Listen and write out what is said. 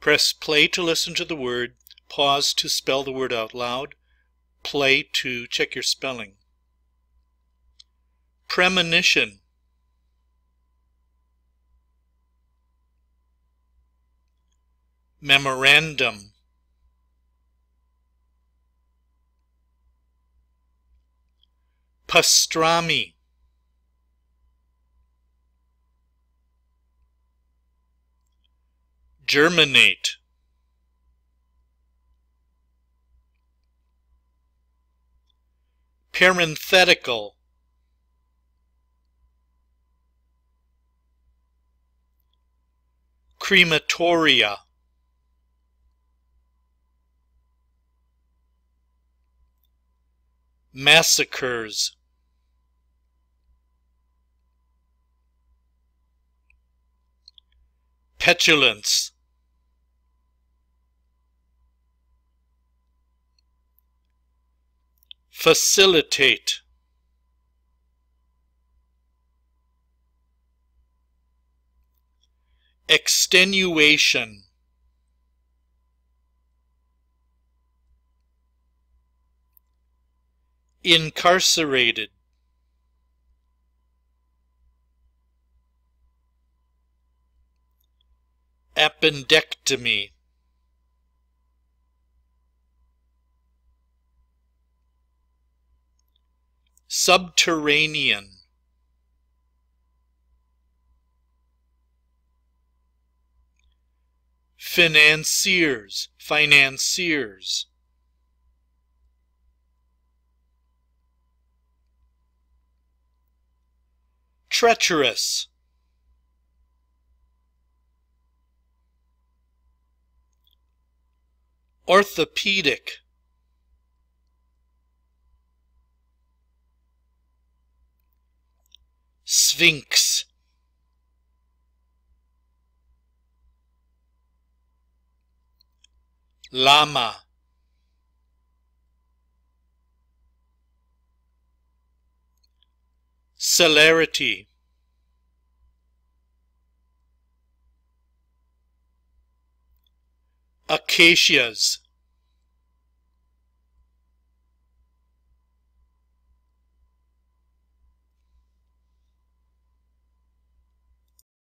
Press play to listen to the word, pause to spell the word out loud, play to check your spelling. Premonition. Memorandum. Pastrami. Germinate. Parenthetical. Crematoria. Massacres. Petulance. Facilitate. Extenuation. Incarcerated. Appendectomy. Subterranean. Financiers, financiers. Treacherous. Orthopedic. Sphinx. Lama, Celerity. Acacias.